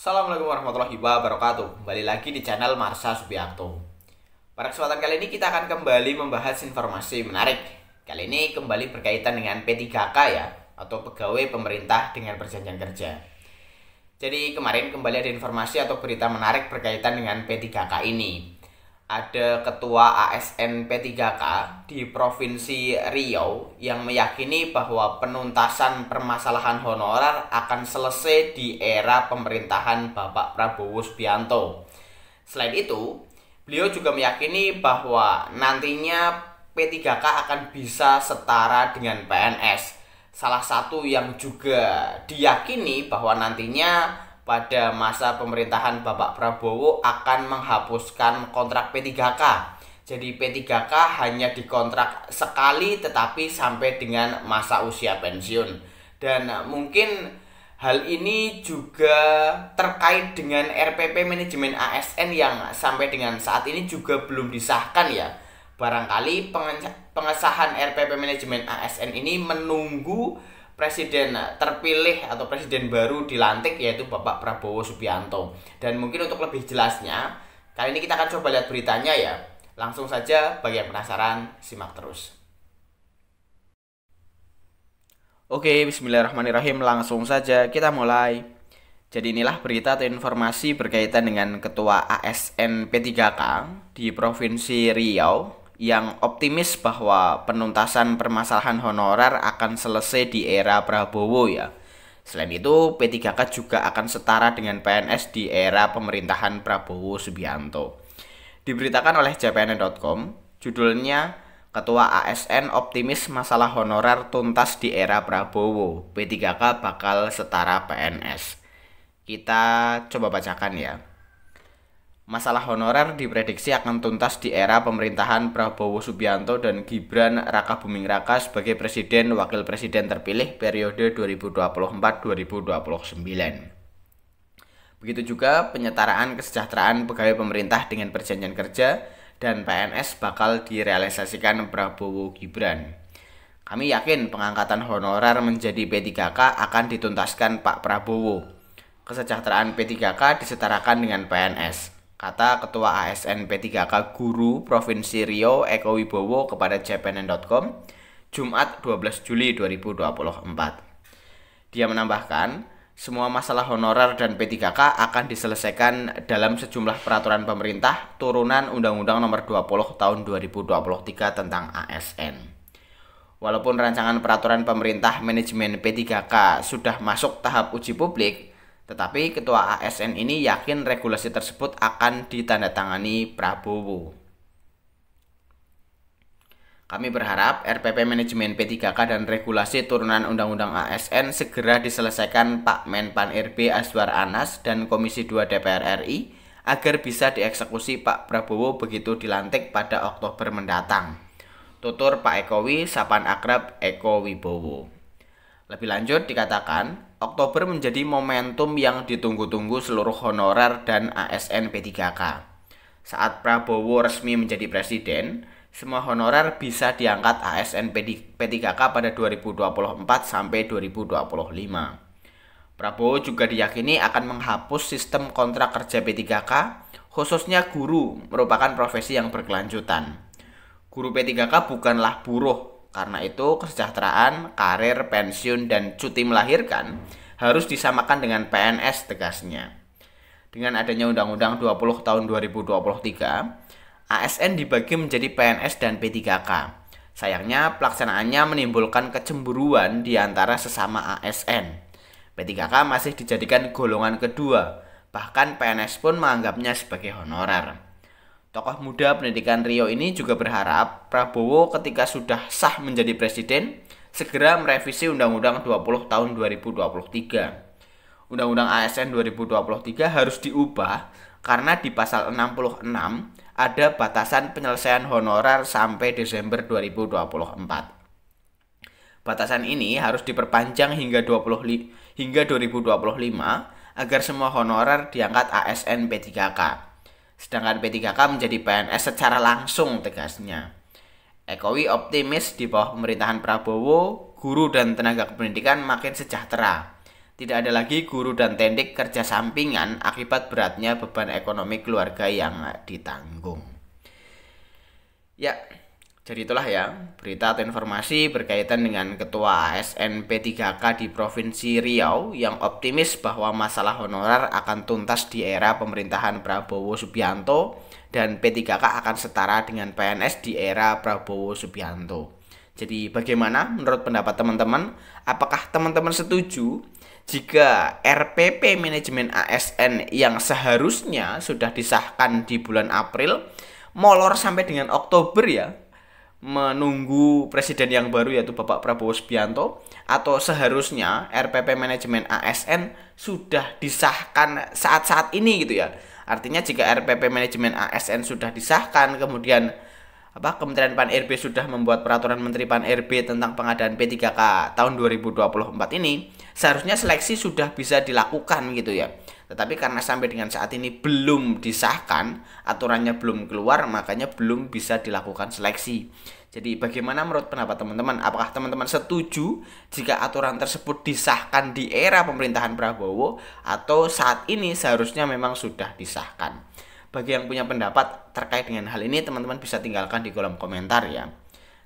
Assalamualaikum warahmatullahi wabarakatuh Kembali lagi di channel Marsa Subianto Pada kesempatan kali ini kita akan kembali membahas informasi menarik Kali ini kembali berkaitan dengan P3K ya Atau Pegawai Pemerintah dengan Perjanjian Kerja Jadi kemarin kembali ada informasi atau berita menarik berkaitan dengan P3K ini ada ketua ASN P3K di Provinsi Riau yang meyakini bahwa penuntasan permasalahan honorer akan selesai di era pemerintahan Bapak Prabowo Subianto. Selain itu, beliau juga meyakini bahwa nantinya P3K akan bisa setara dengan PNS. Salah satu yang juga diyakini bahwa nantinya pada masa pemerintahan Bapak Prabowo akan menghapuskan kontrak P3K. Jadi P3K hanya dikontrak sekali tetapi sampai dengan masa usia pensiun. Dan mungkin hal ini juga terkait dengan RPP manajemen ASN yang sampai dengan saat ini juga belum disahkan ya. Barangkali pengesahan RPP manajemen ASN ini menunggu presiden nah, terpilih atau presiden baru dilantik yaitu Bapak Prabowo Subianto. Dan mungkin untuk lebih jelasnya, kali ini kita akan coba lihat beritanya ya. Langsung saja bagi yang penasaran simak terus. Oke, bismillahirrahmanirrahim. Langsung saja kita mulai. Jadi inilah berita atau informasi berkaitan dengan ketua ASN P3K di Provinsi Riau yang optimis bahwa penuntasan permasalahan honorer akan selesai di era Prabowo ya. Selain itu, P3K juga akan setara dengan PNS di era pemerintahan Prabowo Subianto. Diberitakan oleh jpn.com, judulnya Ketua ASN optimis masalah honorer tuntas di era Prabowo. P3K bakal setara PNS. Kita coba bacakan ya. Masalah honorer diprediksi akan tuntas di era pemerintahan Prabowo Subianto dan Gibran Raka Buming Raka sebagai presiden wakil presiden terpilih periode 2024-2029. Begitu juga penyetaraan kesejahteraan pegawai pemerintah dengan perjanjian kerja dan PNS bakal direalisasikan Prabowo Gibran. Kami yakin pengangkatan honorer menjadi P3K akan dituntaskan Pak Prabowo. Kesejahteraan P3K disetarakan dengan PNS kata Ketua ASN P3K Guru Provinsi Rio Eko Wibowo kepada cpnn.com Jumat 12 Juli 2024. Dia menambahkan, semua masalah honorer dan P3K akan diselesaikan dalam sejumlah peraturan pemerintah turunan Undang-Undang Nomor 20 Tahun 2023 tentang ASN. Walaupun rancangan peraturan pemerintah manajemen P3K sudah masuk tahap uji publik, tetapi ketua ASN ini yakin regulasi tersebut akan ditandatangani Prabowo. Kami berharap RPP Manajemen P3K dan regulasi turunan Undang-Undang ASN segera diselesaikan Pak Menpan RB Aswar Anas dan Komisi 2 DPR RI agar bisa dieksekusi Pak Prabowo begitu dilantik pada Oktober mendatang. Tutur Pak Ekowi, Sapan Akrab Eko Wibowo. Lebih lanjut dikatakan, Oktober menjadi momentum yang ditunggu-tunggu seluruh honorer dan ASN P3K. Saat Prabowo resmi menjadi presiden, semua honorer bisa diangkat ASN P3K pada 2024 sampai 2025. Prabowo juga diyakini akan menghapus sistem kontrak kerja P3K, khususnya guru merupakan profesi yang berkelanjutan. Guru P3K bukanlah buruh karena itu, kesejahteraan, karir, pensiun, dan cuti melahirkan harus disamakan dengan PNS tegasnya. Dengan adanya Undang-Undang 20 tahun 2023, ASN dibagi menjadi PNS dan P3K. Sayangnya, pelaksanaannya menimbulkan kecemburuan di antara sesama ASN. P3K masih dijadikan golongan kedua, bahkan PNS pun menganggapnya sebagai honorer. Tokoh muda pendidikan Rio ini juga berharap Prabowo ketika sudah sah menjadi presiden segera merevisi Undang-Undang 20 tahun 2023. Undang-Undang ASN 2023 harus diubah karena di pasal 66 ada batasan penyelesaian honorer sampai Desember 2024. Batasan ini harus diperpanjang hingga 20 hingga 2025 agar semua honorer diangkat ASN P3K. Sedangkan P3K menjadi PNS secara langsung tegasnya. Ekowi optimis di bawah pemerintahan Prabowo, guru dan tenaga kependidikan makin sejahtera. Tidak ada lagi guru dan tendik kerja sampingan akibat beratnya beban ekonomi keluarga yang ditanggung. Ya, jadi itulah ya, berita atau informasi berkaitan dengan Ketua ASN P3K di Provinsi Riau yang optimis bahwa masalah honorer akan tuntas di era pemerintahan Prabowo Subianto dan P3K akan setara dengan PNS di era Prabowo Subianto. Jadi bagaimana menurut pendapat teman-teman? Apakah teman-teman setuju jika RPP manajemen ASN yang seharusnya sudah disahkan di bulan April molor sampai dengan Oktober ya menunggu presiden yang baru yaitu Bapak Prabowo Subianto atau seharusnya RPP manajemen ASN sudah disahkan saat-saat ini gitu ya. Artinya jika RPP manajemen ASN sudah disahkan kemudian apa Kementerian Pan RB sudah membuat peraturan Menteri Pan RB tentang pengadaan P3K tahun 2024 ini seharusnya seleksi sudah bisa dilakukan gitu ya. Tetapi karena sampai dengan saat ini belum disahkan, aturannya belum keluar, makanya belum bisa dilakukan seleksi. Jadi bagaimana menurut pendapat teman-teman? Apakah teman-teman setuju jika aturan tersebut disahkan di era pemerintahan Prabowo atau saat ini seharusnya memang sudah disahkan? Bagi yang punya pendapat terkait dengan hal ini, teman-teman bisa tinggalkan di kolom komentar ya.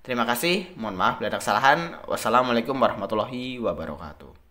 Terima kasih, mohon maaf bila ada kesalahan. Wassalamualaikum warahmatullahi wabarakatuh.